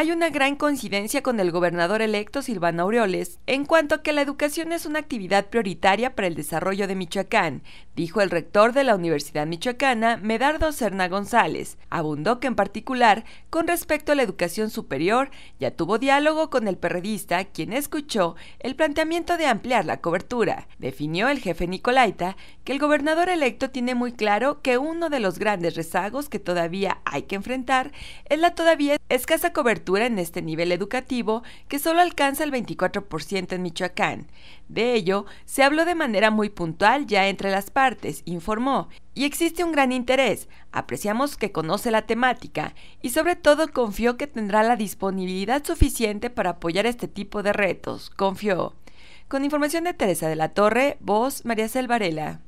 hay una gran coincidencia con el gobernador electo Silvano Aureoles en cuanto a que la educación es una actividad prioritaria para el desarrollo de Michoacán, dijo el rector de la Universidad Michoacana, Medardo Serna González. Abundó que en particular, con respecto a la educación superior, ya tuvo diálogo con el perredista, quien escuchó el planteamiento de ampliar la cobertura. Definió el jefe Nicolaita que el gobernador electo tiene muy claro que uno de los grandes rezagos que todavía hay que enfrentar es la todavía escasa cobertura en este nivel educativo que solo alcanza el 24% en Michoacán. De ello, se habló de manera muy puntual ya entre las partes, informó, y existe un gran interés. Apreciamos que conoce la temática y sobre todo confió que tendrá la disponibilidad suficiente para apoyar este tipo de retos, confió. Con información de Teresa de la Torre, voz María Selvarela.